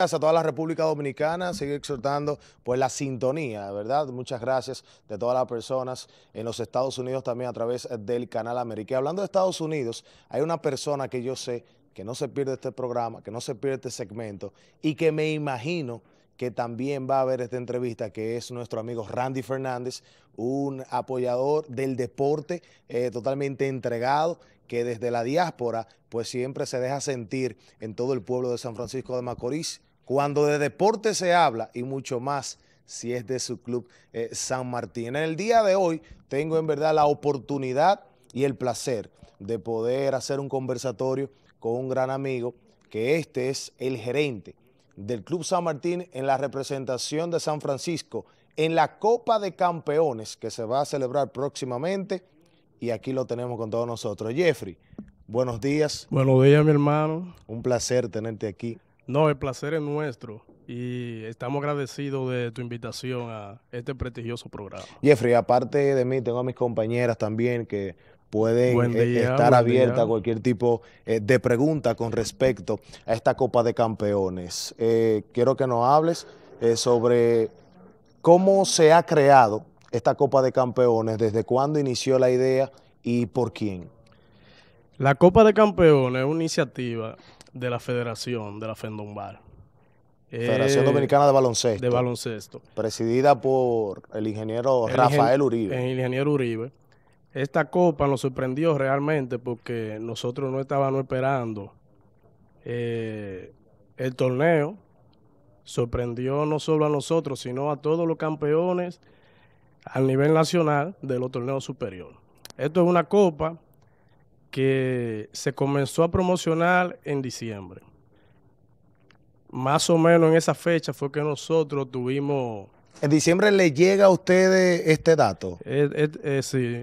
Gracias a toda la República Dominicana, sigue exhortando pues la sintonía, ¿verdad? Muchas gracias de todas las personas en los Estados Unidos también a través del canal América. hablando de Estados Unidos, hay una persona que yo sé que no se pierde este programa, que no se pierde este segmento y que me imagino que también va a ver esta entrevista, que es nuestro amigo Randy Fernández, un apoyador del deporte eh, totalmente entregado, que desde la diáspora pues siempre se deja sentir en todo el pueblo de San Francisco de Macorís cuando de deporte se habla y mucho más si es de su club eh, San Martín. En el día de hoy tengo en verdad la oportunidad y el placer de poder hacer un conversatorio con un gran amigo, que este es el gerente del Club San Martín en la representación de San Francisco en la Copa de Campeones que se va a celebrar próximamente y aquí lo tenemos con todos nosotros. Jeffrey, buenos días. Buenos días, mi hermano. Un placer tenerte aquí no, el placer es nuestro y estamos agradecidos de tu invitación a este prestigioso programa. Jeffrey, aparte de mí, tengo a mis compañeras también que pueden eh, estar abiertas a cualquier tipo eh, de pregunta con respecto a esta Copa de Campeones. Eh, quiero que nos hables sobre cómo se ha creado esta Copa de Campeones, desde cuándo inició la idea y por quién. La Copa de Campeones es una iniciativa de la Federación de la Fendombar, Federación eh, Dominicana de Baloncesto. De baloncesto. Presidida por el ingeniero Rafael Uribe. El ingeniero Uribe. Esta copa nos sorprendió realmente porque nosotros no estábamos esperando eh, el torneo. Sorprendió no solo a nosotros, sino a todos los campeones a nivel nacional de los torneos superiores. Esto es una copa que se comenzó a promocionar en diciembre. Más o menos en esa fecha fue que nosotros tuvimos... ¿En diciembre le llega a ustedes este dato? Eh, eh, eh, sí,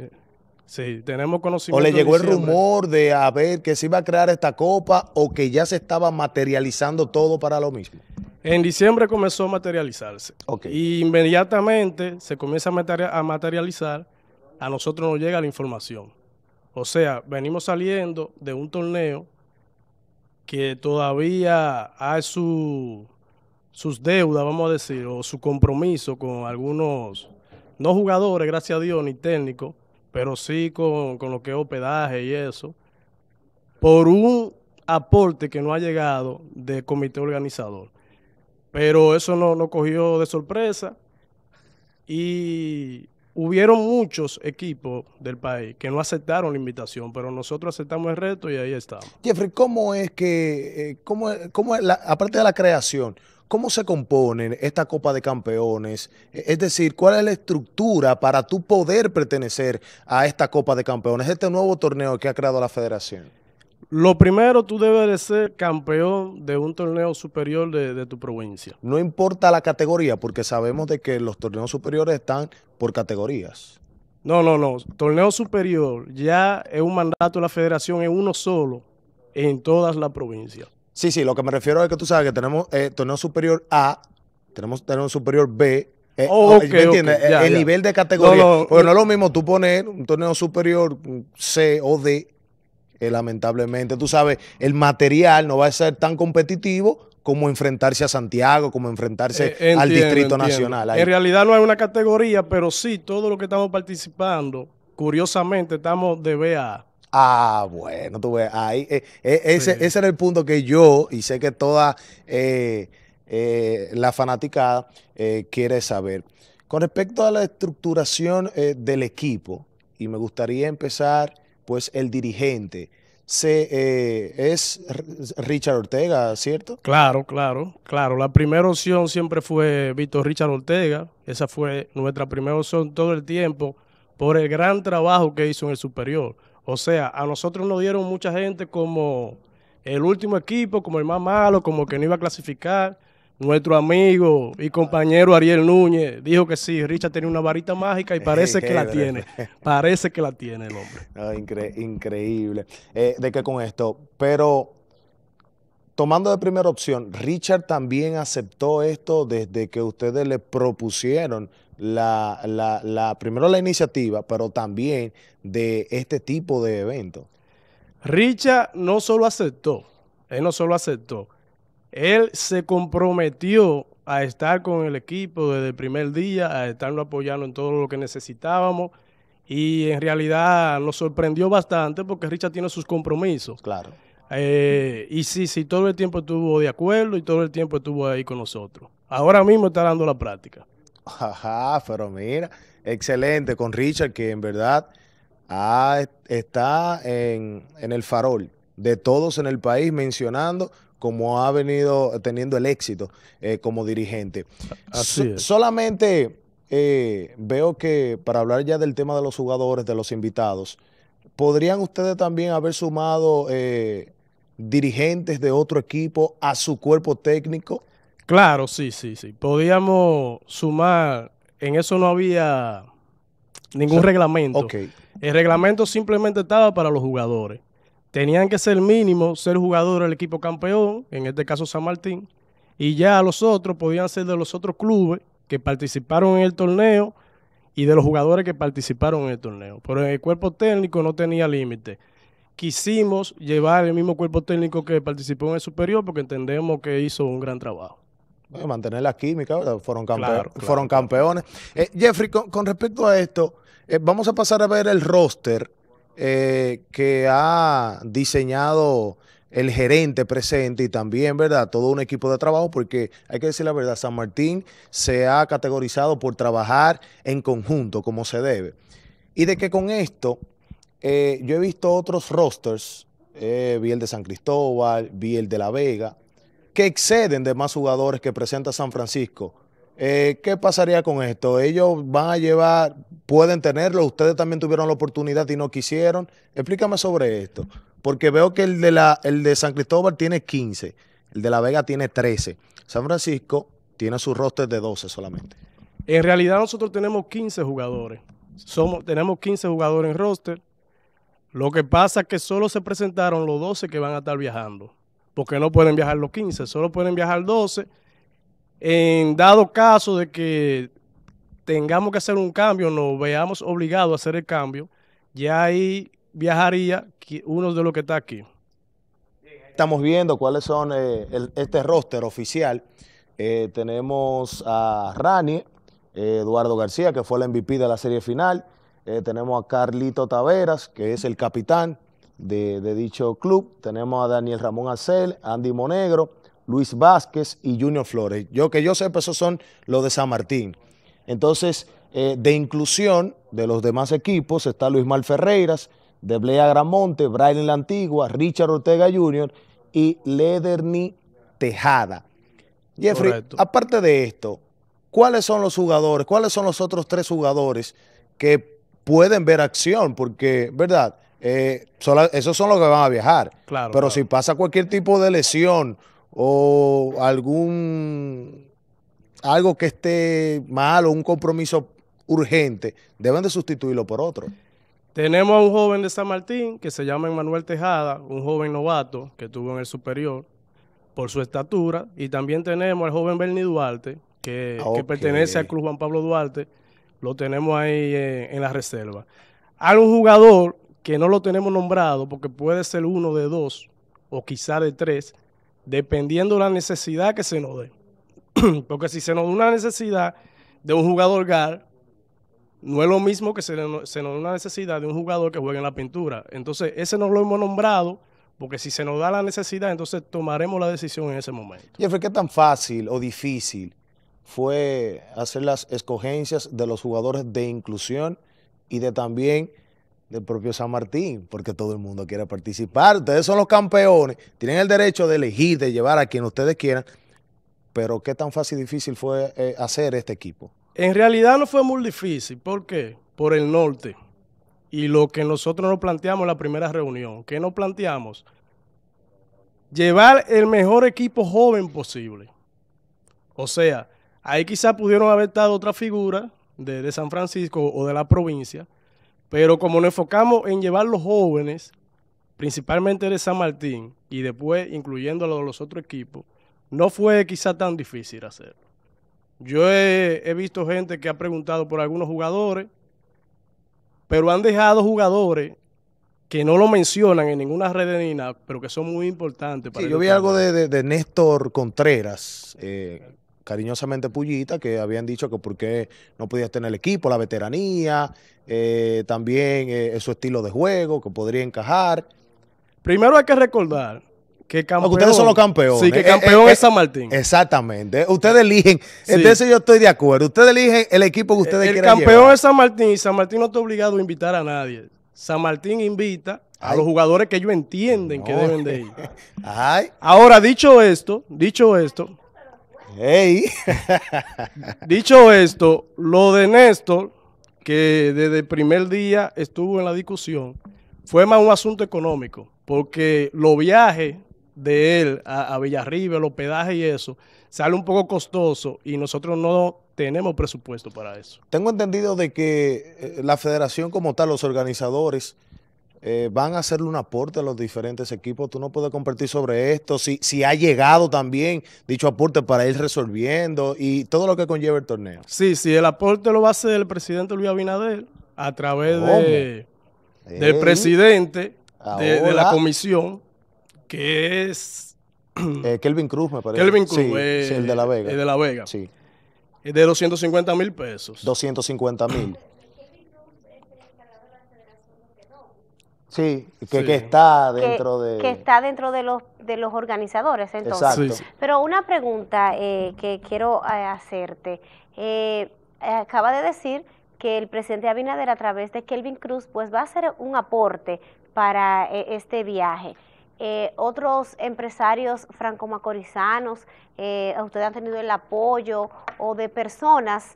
sí, tenemos conocimiento. ¿O le llegó el rumor de a que se iba a crear esta copa o que ya se estaba materializando todo para lo mismo? En diciembre comenzó a materializarse. Y inmediatamente se comienza a materializar, a nosotros nos llega la información. O sea, venimos saliendo de un torneo que todavía hay su, sus deudas, vamos a decir, o su compromiso con algunos, no jugadores, gracias a Dios, ni técnicos, pero sí con, lo que es hospedaje y eso, por un aporte que no ha llegado del comité organizador. Pero eso nos no cogió de sorpresa y hubieron muchos equipos del país que no aceptaron la invitación, pero nosotros aceptamos el reto y ahí estamos. Jeffrey, ¿cómo es que, eh, cómo, cómo la, aparte de la creación, cómo se componen esta Copa de Campeones? E, es decir, ¿cuál es la estructura para tú poder pertenecer a esta Copa de Campeones, este nuevo torneo que ha creado la federación? Lo primero, tú debes de ser campeón de un torneo superior de, tu provincia. No importa la categoría, porque sabemos de que los torneos superiores están por categorías. No, no, no. Torneo superior ya es un mandato de la federación, es uno solo en todas las provincias. Sí, sí, lo que me refiero es que tú sabes que tenemos eh, torneo superior A, tenemos torneo superior B, eh, oh, entiendes? Eh, el nivel de categoría. Bueno, no, no es lo mismo tú pones un torneo superior C o D eh, lamentablemente. Tú sabes, el material no va a ser tan competitivo como enfrentarse a Santiago, como enfrentarse eh, al Distrito Nacional. En realidad no hay una categoría, pero sí, todo lo que estamos participando, curiosamente, estamos de BA. Ah, bueno, tú ves, ahí, eh, ese, ese, era el punto que yo, y sé que toda la fanaticada quiere saber. Con respecto a la estructuración del equipo, y me gustaría empezar pues el dirigente eh, es Richard Ortega, ¿cierto? Claro, claro, claro. La primera opción siempre fue Víctor Richard Ortega. Esa fue nuestra primera opción todo el tiempo por el gran trabajo que hizo en el superior. O sea, a nosotros nos dieron mucha gente como el último equipo, como el más malo, como que no iba a clasificar. Nuestro amigo y compañero Ariel Núñez dijo que sí, Richard tenía una varita mágica y parece que la tiene. Parece que la tiene el hombre. increíble. Eh, de que con esto, pero tomando de primera opción, Richard también aceptó esto desde que ustedes le propusieron la, primero la iniciativa, pero también de este tipo de eventos. Richard no solo aceptó, él no solo aceptó, él se comprometió a estar con el equipo desde el primer día, a estarlo apoyando en todo lo que necesitábamos. Y en realidad nos sorprendió bastante porque Richard tiene sus compromisos. Claro. Eh, y sí, sí, todo el tiempo estuvo de acuerdo y todo el tiempo estuvo ahí con nosotros. Ahora mismo está dando la práctica. Ajá, pero mira, excelente con Richard, que en verdad está en el farol de todos en el país mencionando como ha venido teniendo el éxito eh, como dirigente. Ah, Así Solamente eh, veo que para hablar ya del tema de los jugadores, de los invitados, ¿podrían ustedes también haber sumado eh, dirigentes de otro equipo a su cuerpo técnico? Claro, sí, sí, sí. Podíamos sumar, en eso no había ningún reglamento. El reglamento simplemente estaba para los jugadores tenían que ser mínimo ser jugador del equipo campeón, en este caso San Martín, y ya los otros podían ser de los otros clubes que participaron en el torneo y de los jugadores que participaron en el torneo. Pero el cuerpo técnico no tenía límite. Quisimos llevar el mismo cuerpo técnico que participó en el superior porque entendemos que hizo un gran trabajo. mantener la química, fueron, fueron campeones. Eh, Jeffrey, con, respecto a esto, eh, vamos a pasar a ver el roster eh, que ha diseñado el gerente presente y también, ¿verdad? Todo un equipo de trabajo, porque hay que decir la verdad, San Martín se ha categorizado por trabajar en conjunto, como se debe. Y de que con esto, eh, yo he visto otros rosters, eh, vi el de San Cristóbal, vi el de La Vega, que exceden de más jugadores que presenta San Francisco eh, ¿Qué pasaría con esto? Ellos van a llevar, pueden tenerlo, ustedes también tuvieron la oportunidad y no quisieron. Explícame sobre esto, porque veo que el de, el de San Cristóbal tiene 15, el de La Vega tiene 13, San Francisco tiene su roster de 12 solamente. En realidad nosotros tenemos 15 jugadores, Somos, tenemos 15 jugadores en roster, lo que pasa es que solo se presentaron los 12 que van a estar viajando, porque no pueden viajar los 15, solo pueden viajar 12 en dado caso de que tengamos que hacer un cambio, nos veamos obligados a hacer el cambio, ya ahí viajaría uno de los que está aquí. Estamos viendo cuáles son eh, este roster oficial. Eh, tenemos a Rani, eh, Eduardo García, que fue el MVP de la serie final. tenemos a Carlito Taveras, que es el capitán de, de dicho club. Tenemos a Daniel Ramón Acel, Andy Monegro, Luis Vázquez y Junior Flores. Yo que yo sepa, esos son los de San Martín. Entonces, eh, de inclusión de los demás equipos está Luis Malferreiras, Ferreiras, de Blea Gramonte, Brian La Antigua, Richard Ortega Jr. y Lederni Tejada. Jeffrey, aparte de esto, ¿cuáles son los jugadores, cuáles son los otros tres jugadores que pueden ver acción? Porque, ¿verdad? Eh, esos son los que van a viajar. Claro, Pero si pasa cualquier tipo de lesión o algún algo que esté o un compromiso urgente, deben de sustituirlo por otro. Tenemos a un joven de San Martín que se llama Manuel Tejada, un joven novato que tuvo en el superior por su estatura, y también tenemos al joven Bernie Duarte, que, ah, pertenece al Club Juan Pablo Duarte, lo tenemos ahí eh, en, la reserva. A un jugador que no lo tenemos nombrado porque puede ser uno de dos o quizá de tres, dependiendo la necesidad que se nos dé. Porque si se nos da una necesidad de un jugador GAR, no es lo mismo que se nos, se nos da una necesidad de un jugador que juegue en la pintura. Entonces, ese no lo hemos nombrado porque si se nos da la necesidad, entonces tomaremos la decisión en ese momento. Jeffrey, ¿qué tan fácil o difícil fue hacer las escogencias de los jugadores de inclusión y de también del propio San Martín, porque todo el mundo quiere participar. Ustedes son los campeones, tienen el derecho de elegir, de llevar a quien ustedes quieran, pero ¿qué tan fácil y difícil fue eh, hacer este equipo? En realidad no fue muy difícil, ¿por qué? Por el norte y lo que nosotros nos planteamos en la primera reunión. ¿Qué nos planteamos? Llevar el mejor equipo joven posible. O sea, ahí quizá pudieron haber estado otra figura de San Francisco o de la provincia, pero como nos enfocamos en llevar los jóvenes, principalmente de San Martín y después incluyendo a los otros equipos, no fue quizá tan difícil hacerlo. Yo he, visto gente que ha preguntado por algunos jugadores, pero han dejado jugadores que no lo mencionan en ninguna red ni pero que son muy importantes. Para sí, yo vi algo de, Néstor Contreras, eh, cariñosamente Pullita, que habían dicho que por qué no podías tener el equipo, la veteranía, eh, también eh, su estilo de juego, que podría encajar. Primero hay que recordar que campeón. Ah, ustedes son los campeones. Sí, que eh, campeón es San Martín. Exactamente. Ustedes eligen. Entonces yo estoy de acuerdo. Ustedes eligen el equipo que ustedes el El campeón es San Martín y San Martín no está obligado a invitar a nadie. San Martín invita a los jugadores que ellos entienden que deben de ir. Ahora, dicho esto, dicho esto, Hey. Dicho esto, lo de Néstor, que desde el primer día estuvo en la discusión, fue más un asunto económico, porque los viajes de él a, a Villarriba, el hospedaje y eso, sale un poco costoso y nosotros no tenemos presupuesto para eso. Tengo entendido de que eh, la federación como tal, los organizadores, eh, van a hacerle un aporte a los diferentes equipos. Tú no puedes compartir sobre esto. Si, ha llegado también dicho aporte para ir resolviendo y todo lo que conlleva el torneo. Sí, sí, el aporte lo va a hacer el presidente Luis Abinader a través de, del presidente de, la comisión, que es... Eh, Kelvin Cruz, me parece. Kelvin Cruz, sí, el de eh, La Vega. El de La Vega. Sí. de 250 mil pesos. 250 mil. Sí, que, está dentro de... Que está dentro de los, de los organizadores, entonces. Pero una pregunta eh, que quiero eh, hacerte. Eh, acaba de decir que el presidente Abinader, a través de Kelvin Cruz, pues va a hacer un aporte para este viaje. Eh, otros empresarios franco-macorizanos, eh, ustedes han tenido el apoyo o de personas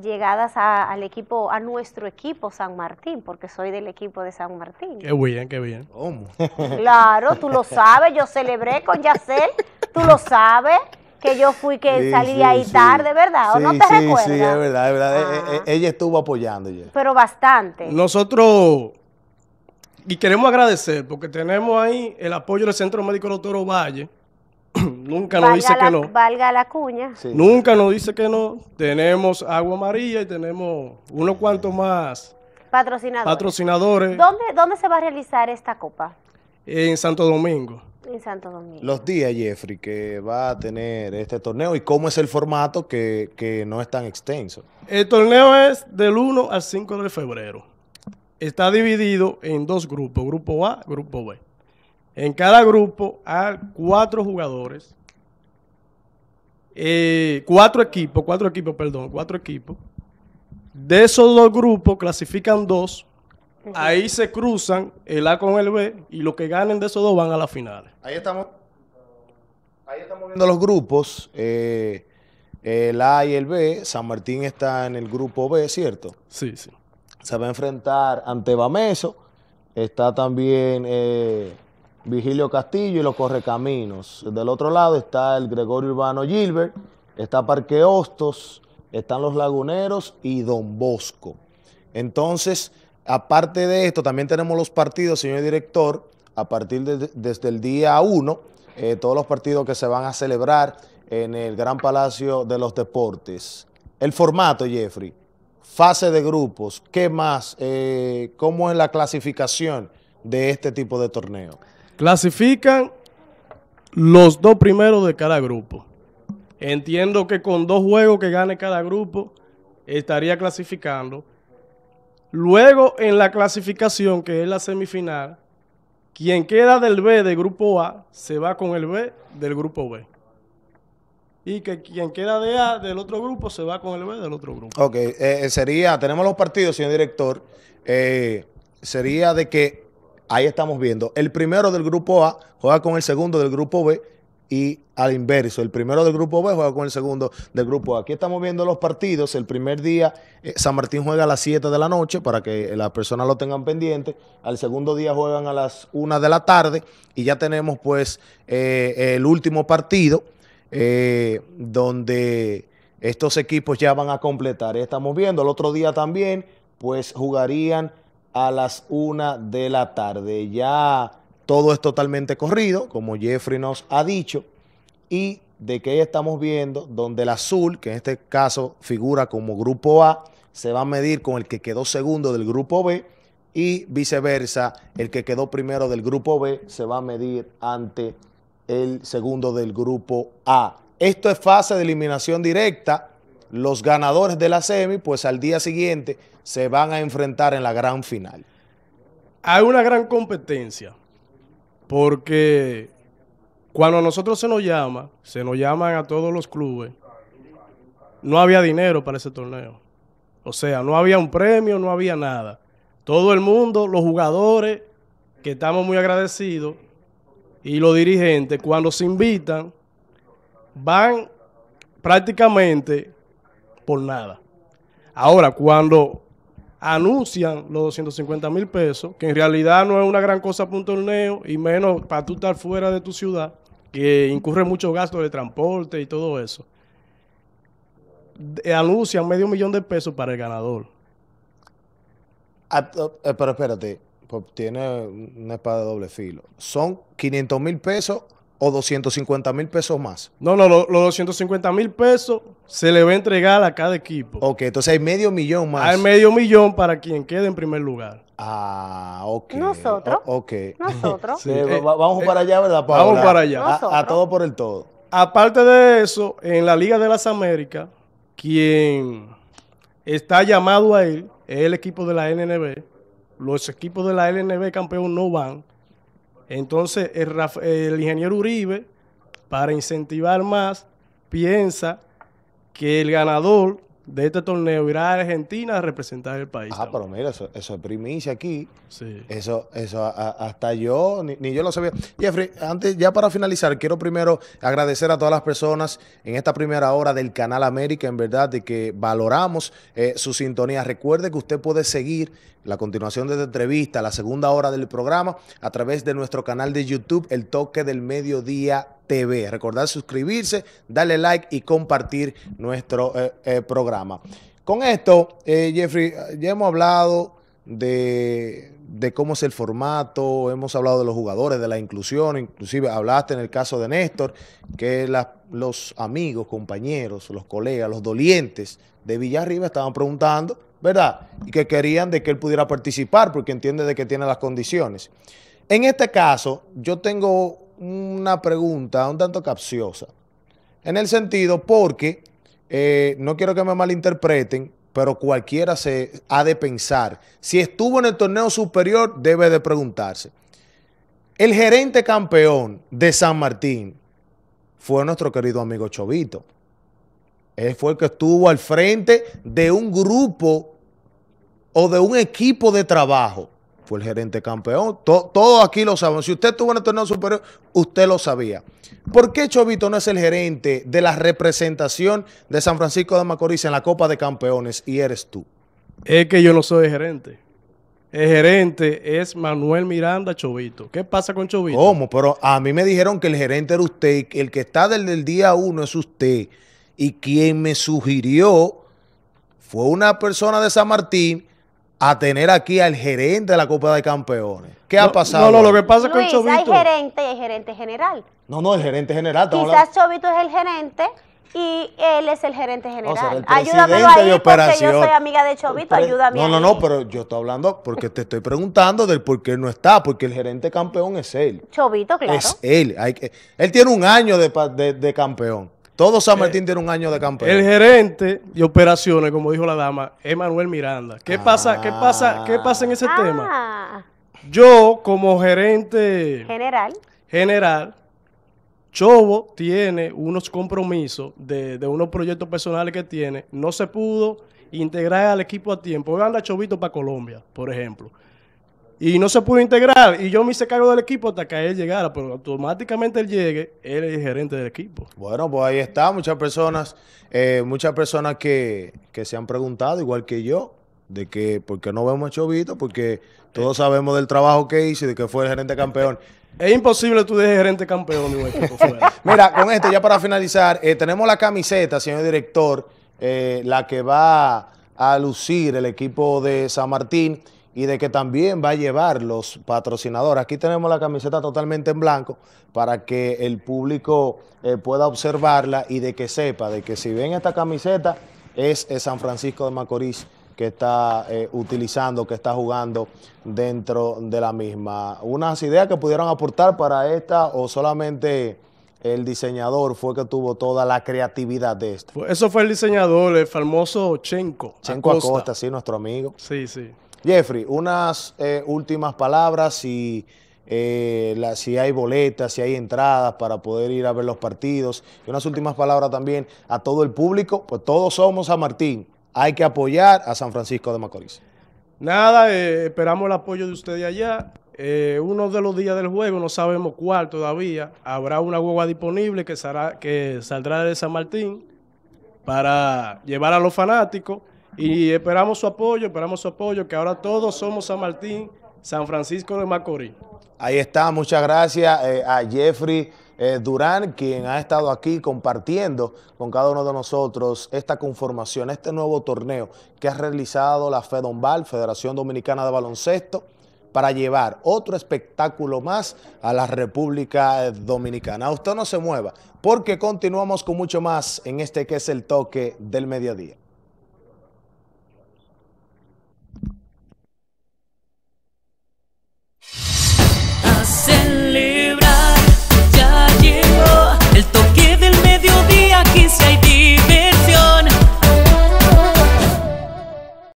llegadas al equipo, a nuestro equipo San Martín, porque soy del equipo de San Martín. Qué bien, qué bien. ¿Cómo? Claro, tú lo sabes, yo celebré con Yacel, tú lo sabes que yo fui que salí ahí tarde, ¿verdad? ¿O no te recuerdas? Sí, es verdad, es verdad. E, e, e, ah. Ella estuvo apoyando. Pero bastante. Nosotros y queremos agradecer porque tenemos ahí el apoyo del Centro Médico Doctor Valle. Nunca nos dice que no. Valga la cuña. Nunca nos dice que no. Tenemos Agua Amarilla y tenemos unos cuantos más patrocinadores. patrocinadores. ¿Dónde, ¿Dónde se va a realizar esta copa? En Santo Domingo. En Santo Domingo. Los días, Jeffrey, que va a tener este torneo y cómo es el formato que, que no es tan extenso. El torneo es del 1 al 5 de febrero está dividido en dos grupos, grupo A, grupo B. En cada grupo hay cuatro jugadores, eh, cuatro equipos, cuatro equipos, perdón, cuatro equipos. De esos dos grupos clasifican dos, ahí se cruzan el A con el B y los que ganen de esos dos van a las finales. Ahí estamos, viendo los grupos. Eh, el A y el B, San Martín está en el grupo B, ¿cierto? Sí, sí se va a enfrentar ante Bameso. Está también eh, Vigilio Castillo y los Correcaminos. Del otro lado está el Gregorio Urbano Gilbert, está Parque Hostos, están los Laguneros y Don Bosco. Entonces, aparte de esto, también tenemos los partidos, señor director, a partir de desde el día 1, eh, todos los partidos que se van a celebrar en el Gran Palacio de los Deportes. El formato, Jeffrey fase de grupos, ¿qué más? Eh, ¿Cómo es la clasificación de este tipo de torneo? Clasifican los dos primeros de cada grupo. Entiendo que con dos juegos que gane cada grupo estaría clasificando. Luego en la clasificación, que es la semifinal, quien queda del B del grupo A se va con el B del grupo B y que quien queda de A del otro grupo se va con el B del otro grupo. Ok, eh, eh, sería, tenemos los partidos, señor director, eh, sería de que, ahí estamos viendo, el primero del grupo A juega con el segundo del grupo B y al inverso, el primero del grupo B juega con el segundo del grupo A. Aquí estamos viendo los partidos, el primer día San Martín juega a las 7 de la noche para que las personas lo tengan pendiente, al segundo día juegan a las 1 de la tarde y ya tenemos pues el último partido eh, donde estos equipos ya van a completar. Estamos viendo, el otro día también, pues jugarían a las una de la tarde. Ya todo es totalmente corrido, como Jeffrey nos ha dicho, y de que estamos viendo donde el azul, que en este caso figura como grupo A, se va a medir con el que quedó segundo del grupo B y viceversa, el que quedó primero del grupo B se va a medir ante el segundo del grupo A. Esto es fase de eliminación directa. Los ganadores de la semi, pues al día siguiente se van a enfrentar en la gran final. Hay una gran competencia, porque cuando a nosotros se nos llama, se nos llaman a todos los clubes, no había dinero para ese torneo. O sea, no había un premio, no había nada. Todo el mundo, los jugadores, que estamos muy agradecidos, y los dirigentes, cuando se invitan, van prácticamente por nada. Ahora, cuando anuncian los 250 mil pesos, que en realidad no es una gran cosa para un torneo, y menos para tú estar fuera de tu ciudad, que incurre mucho gasto de transporte y todo eso, anuncian medio millón de pesos para el ganador. Ah, oh, eh, pero espérate, tiene una espada de doble filo. Son 500 mil pesos o 250 mil pesos más. No, no, los 250 mil pesos se le va a entregar a cada equipo. Ok, entonces hay medio millón más. Hay medio millón para quien quede en primer lugar. Ah, ok. Nosotros. ok. Nosotros. vamos eh, para allá, ¿verdad, Vamos para allá. A, todo por el todo. Aparte de eso, en la Liga de las Américas, quien está llamado a ir es el equipo de la NNB los equipos de la LNB campeón no van. Entonces el, el ingeniero Uribe, para incentivar más, piensa que el ganador de este torneo irá a Argentina a representar el país. Ah, pero mira, eso, es primicia aquí. Sí. Eso, eso hasta yo, ni, yo lo sabía. Jeffrey, antes, ya para finalizar, quiero primero agradecer a todas las personas en esta primera hora del Canal América, en verdad, de que valoramos eh, su sintonía. Recuerde que usted puede seguir la continuación de esta entrevista, la segunda hora del programa, a través de nuestro canal de YouTube, El Toque del Mediodía TV. Recordar suscribirse, darle like y compartir nuestro eh, eh, programa. Con esto, eh, Jeffrey, ya hemos hablado de, cómo es el formato, hemos hablado de los jugadores, de la inclusión, inclusive hablaste en el caso de Néstor, que los amigos, compañeros, los colegas, los dolientes de Villarriba estaban preguntando, ¿verdad? Y que querían de que él pudiera participar porque entiende de que tiene las condiciones. En este caso, yo tengo una pregunta un tanto capciosa. En el sentido, porque eh, no quiero que me malinterpreten, pero cualquiera se ha de pensar. Si estuvo en el torneo superior, debe de preguntarse. El gerente campeón de San Martín fue nuestro querido amigo Chovito. Él fue el que estuvo al frente de un grupo o de un equipo de trabajo fue el gerente campeón. Todo todos aquí lo saben. Si usted estuvo en el torneo superior, usted lo sabía. ¿Por qué Chovito no es el gerente de la representación de San Francisco de Macorís en la Copa de Campeones y eres tú? Es que yo no soy gerente. El gerente es Manuel Miranda Chovito. ¿Qué pasa con Chovito? ¿Cómo? Pero a mí me dijeron que el gerente era usted, el que está desde el día uno es usted. Y quien me sugirió fue una persona de San Martín a tener aquí al gerente de la Copa de Campeones. ¿Qué ha pasado? No, no, lo que pasa es que el hay gerente y hay gerente general. No, no, el gerente general. Quizás Chovito es el gerente y él es el gerente general. O sea, el ahí porque yo soy amiga de Chobito, ayúdame No, no, no, pero yo estoy hablando porque te estoy preguntando del por qué él no está, porque el gerente campeón es él. Chovito, claro. Es él. Hay que... Él tiene un año de campeón. Todo San eh, Martín tiene un año de campeón. El gerente de operaciones, como dijo la dama, es Manuel Miranda. ¿Qué pasa? ¿Qué pasa? ¿Qué ah. pasa en ese tema? Ah. Yo, como gerente general, Chobo tiene unos compromisos de, unos proyectos personales que tiene. No se pudo integrar al equipo a tiempo. Hoy anda Chovito para Colombia, por ejemplo. Y no se pudo integrar. Y yo me hice cargo del equipo hasta que él llegara. Pero automáticamente él llegue, él es el gerente del equipo. Bueno, pues ahí está. Muchas personas, eh, muchas personas que, se han preguntado, igual que yo, de que por qué no vemos a Chovito, porque todos eh. sabemos del trabajo que hizo y de que fue el gerente campeón. Es imposible tú dejes gerente campeón mi equipo Mira, con esto, ya para finalizar, eh, tenemos la camiseta, señor director, la que va a lucir el equipo de San Martín y de que también va a llevar los patrocinadores. Aquí tenemos la camiseta totalmente en blanco para que el público eh, pueda observarla y de que sepa de que si ven esta camiseta es, San Francisco de Macorís que está eh, utilizando, que está jugando dentro de la misma. Unas ideas que pudieron aportar para esta o solamente el diseñador fue que tuvo toda la creatividad de esto. eso fue el diseñador, el famoso Chenco. Chenco Acosta, sí, nuestro amigo. Sí, sí. Jeffrey, unas eh, últimas palabras, si, eh, si hay boletas, si hay entradas para poder ir a ver los partidos, y unas últimas palabras también a todo el público, pues todos somos San Martín, hay que apoyar a San Francisco de Macorís. Nada, eh, esperamos el apoyo de ustedes allá. uno de los días del juego, no sabemos cuál todavía, habrá una hueva disponible que, que saldrá de San Martín para llevar a los fanáticos. Y esperamos su apoyo, esperamos su apoyo, que ahora todos somos San Martín, San Francisco de Macorís. Ahí está, muchas gracias eh, a Jeffrey. Eh, Durán, quien ha estado aquí compartiendo con cada uno de nosotros esta conformación, este nuevo torneo que ha realizado la FEDOMBAL, Federación Dominicana de Baloncesto, para llevar otro espectáculo más a la República eh, Dominicana. Usted no se mueva, porque continuamos con mucho más en este que es el toque del mediodía. 千里。